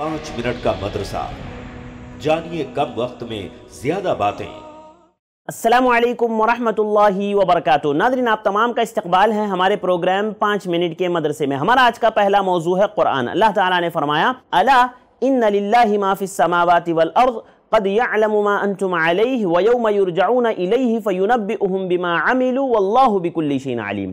पांच मिनट का मदरसा जानिए कम वक्त में ज्यादा बातें असलम वरहमतुल्लाहि वबरकत नादरीन आप तमाम का इस्तकबाल है हमारे प्रोग्राम पाँच मिनट के मदरसे में हमारा आज का पहला मौजू है कुरान अल्लाह ताला ने फरमाया अला इन माफ़िसमावाति वल अर्ज़ قد يعلم ما انتم عليه ويوم يرجعون اليه فينبئهم بما عملوا والله بكل شيء عليم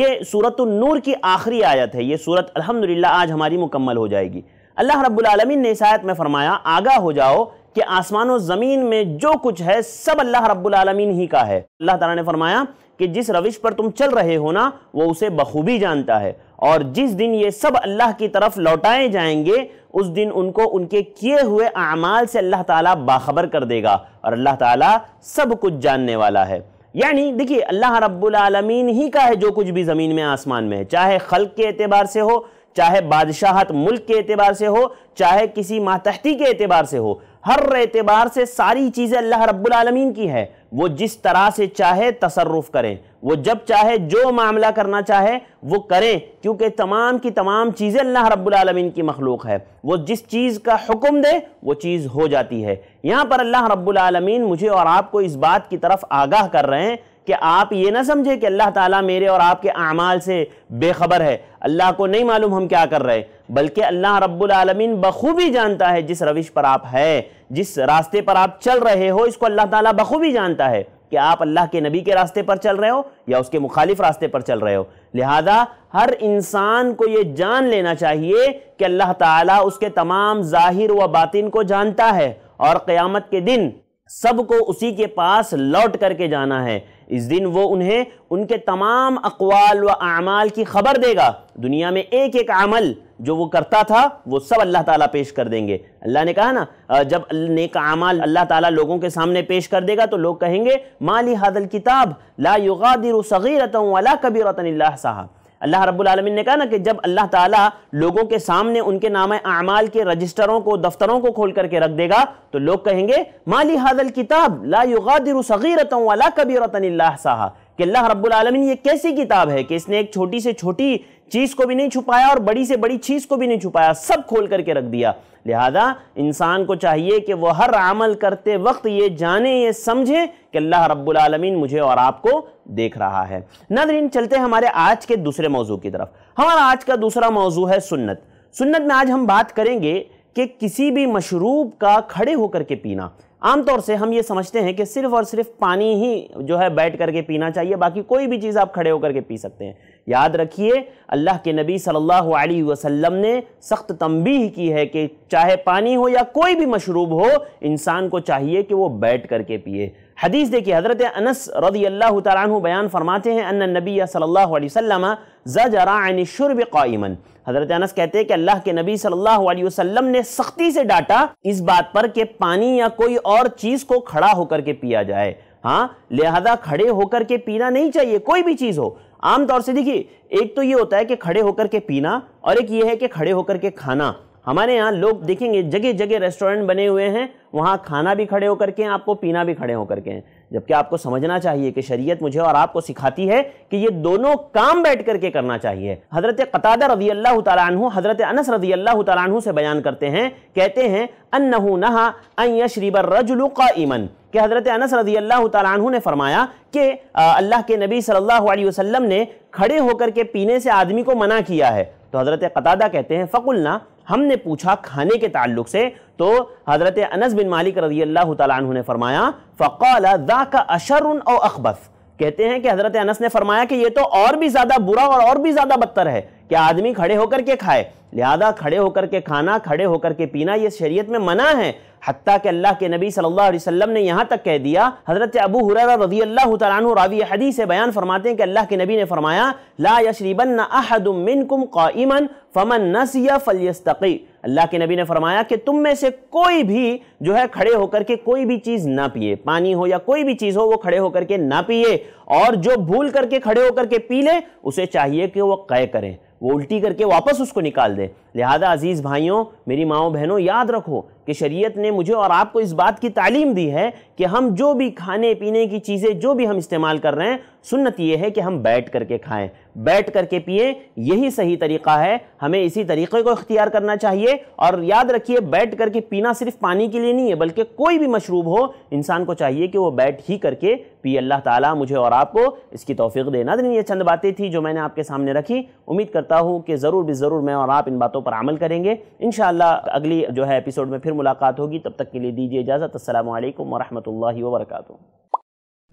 ये सूरत नूर की आखिरी आयत है ये सूरत अल्हम्दुलिल्लाह आज हमारी मुकम्मल हो जाएगी अल्लाह रबालमीन ने शायद में फरमाया आगा हो जाओ कि आसमान और ज़मीन में जो कुछ है सब अल्लाह रब्बुल रबालमीन ही का है अल्लाह तला ने फरमाया कि जिस रविश पर तुम चल रहे हो ना वो उसे बखूबी जानता है और जिस दिन ये सब अल्लाह की तरफ लौटाए जाएंगे उस दिन उनको उनके किए हुए अमाल से अल्लाह ताला बाखबर कर देगा और अल्लाह ताला सब कुछ जानने वाला है यानी देखिए अल्लाह रब्बुल रबालमीन ही का है जो कुछ भी ज़मीन में आसमान में है चाहे खल के अतबार से हो चाहे बादशाहत मुल्क के अतबार से हो चाहे किसी मातहती के अतबार से हो हर एतबार से सारी चीज़ें अल्लाह रब्बुल आलमीन की है वो जिस तरह से चाहे तसरफ़ करें वो जब चाहे जो मामला करना चाहे वो करें क्योंकि तमाम की तमाम चीज़ें अल्लाह रब्बुल आलमीन की मखलूक है वो जिस चीज़ का हुक्म दे वो चीज़ हो जाती है यहाँ पर अल्लाह रब्बुल आलमीन मुझे और आपको इस बात की तरफ आगाह कर रहे हैं कि आप ये ना समझे कि अल्लाह ताला मेरे और आपके अमाल से बेखबर है अल्लाह को नहीं मालूम हम क्या कर रहे हैं बल्कि अल्लाह रब्बुल आलमीन बखूबी जानता है जिस रविश पर आप है जिस रास्ते पर आप चल रहे हो इसको अल्लाह ताला बखूबी जानता है कि आप अल्लाह के नबी के रास्ते पर चल रहे हो या उसके मुखालिफ रास्ते पर चल रहे हो लिहाजा हर इंसान को ये जान लेना चाहिए कि अल्लाह ताला उसके तमाम जाहिर व बातिन को जानता है और क़यामत के दिन सबको उसी के पास लौट करके जाना है इस दिन वो उन्हें उनके तमाम अकवाल व अमाल की खबर देगा दुनिया में एक एक अमल जो वो करता था वो सब अल्लाह ताला पेश कर देंगे अल्लाह ने कहा ना जब नेक अमाल अल्लाह ताला लोगों के सामने पेश कर देगा तो लोग कहेंगे माली हादल किताब ला युगादिर सगीरतन वाला कबीरतन साहब अल्लाह रब्बुल आलमीन ने कहा ना कि जब अल्लाह ताला लोगों के सामने उनके नाम अमाल के रजिस्टरों को दफ्तरों को खोल करके रख देगा तो लोग कहेंगे माली हादल किताब ला युगादिर सगीरतन वाला कबीरतन साहा कि अल्लाह रब्बुल आलमीन ये कैसी किताब है कि इसने एक छोटी से छोटी चीज़ को भी नहीं छुपाया और बड़ी से बड़ी चीज़ को भी नहीं छुपाया सब खोल करके रख दिया लिहाजा इंसान को चाहिए कि वह हर अमल करते वक्त ये जाने ये समझे कि अल्लाह रब्बुल आलमीन मुझे और आपको देख रहा है नादरीन चलते हैं हमारे आज के दूसरे मौजू की तरफ हमारा आज का दूसरा मौजू है सुन्नत सुन्नत में आज हम बात करेंगे कि किसी भी मशरूब का खड़े होकर के पीना आमतौर से हम ये समझते हैं कि सिर्फ और सिर्फ पानी ही जो है बैठ करके पीना चाहिए बाकी कोई भी चीज़ आप खड़े होकर के पी सकते हैं याद रखिए अल्लाह के नबी सल्लल्लाहु अलैहि वसल्लम ने सख्त तंबीह की है कि चाहे पानी हो या कोई भी मशरूब हो इंसान को चाहिए कि वो बैठ करके पिए हदीस देखिए हज़रत अनस रदी अल्लाह तु बयान फरमाते हैं अन नबी सल्लल्लाहु अलैहि वसल्लम ज़राशुरब क़ायमन हज़रत अनस कहते हैं कि अल्लाह के नबी सल्लल्लाहु अलैहि वसल्लम ने सख्ती से डांटा इस बात पर कि पानी या कोई और चीज़ को खड़ा होकर के पिया जाए हाँ लिहाजा खड़े होकर के पीना नहीं चाहिए कोई भी चीज़ हो आमतौर से देखिए एक तो ये होता है कि खड़े होकर के पीना और एक ये है कि खड़े होकर के खाना हमारे यहाँ लोग देखेंगे जगह जगह रेस्टोरेंट बने हुए हैं वहाँ खाना भी खड़े होकर के आपको पीना भी खड़े होकर के हैं जबकि आपको समझना चाहिए कि शरीयत मुझे और आपको सिखाती है कि ये दोनों काम बैठ करके करना चाहिए हज़रत कतादा रजी अल्लाह तु हज़रत अनस रजी अल्लाह तु से बयान करते हैं कहते हैं अन्नहू नहा अन यशरीबर रजुल ईमन कि हज़रत अनस रजी अल्लाह तु ने फरमाया कि अल्लाह के नबी सल्लल्लाहु अलैहि वसल्लम ने खड़े होकर के पीने से आदमी को मना किया है तो हज़रत कतादा कहते हैं फ़कुलना हमने पूछा खाने के ताल्लुक से तो हज़रत अनस बिन मालिक रजी अल्लाह ने फरमाया फ़क़ाल का अशर और अकबस कहते हैं कि हज़रत अनस ने फरमाया कि ये तो और भी ज़्यादा बुरा और, और भी ज़्यादा बदतर है कि आदमी खड़े होकर के खाए लिहाजा खड़े होकर के खाना खड़े होकर के पीना ये शरीयत में मना है हती कि अल्लाह के नबी सल्लल्लाहु अलैहि वसल्लम ने यहाँ तक कह दिया हज़रत अबू हुररा रजी अल्लाह तु रावी हदी से बयान फरमाते हैं कि अल्लाह के नबी ने फरमाया ला यशरीबन अहदमिनकुम काइमन फमन नसिया फलयस्तकी अल्लाह के नबी ने फरमाया कि तुम में से कोई भी जो है खड़े होकर के कोई भी चीज़ ना पिए पानी हो या कोई भी चीज़ हो वो खड़े होकर के ना पिए और जो भूल करके खड़े होकर के पी ले उसे चाहिए कि वो कै करें वो उल्टी करके वापस उसको निकाल दे दें लिहाजा अज़ीज़ भाइयों मेरी माओ बहनों याद रखो कि शरीयत ने मुझे और आपको इस बात की तालीम दी है कि हम जो भी खाने पीने की चीज़ें जो भी हम इस्तेमाल कर रहे हैं सुन्नत ये है कि हम बैठ कर के खाएँ बैठ कर के पिए यही सही तरीक़ा है हमें इसी तरीक़े को इख्तियार करना चाहिए और याद रखिए बैठ कर के पीना सिर्फ पानी के लिए नहीं है बल्कि कोई भी मशरूब हो इंसान को चाहिए कि वो बैठ ही करके पिए अल्लाह ताला मुझे और आपको इसकी तोफ़ी देना दिन ये चंद बातें थी जो मैंने आपके सामने रखी उम्मीद करता हूँ कि ज़रूर भी ज़रूर मैं और आप इन बातों पर अमल करेंगे इन अगली जो है एपिसोड में फिर फिर मुलाकात होगी तब तक के लिए दीजिए इजाज़त असल वरहमल वर्का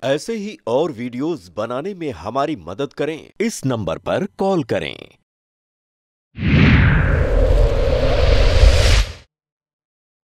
ऐसे ही और वीडियोस बनाने में हमारी मदद करें इस नंबर पर कॉल करें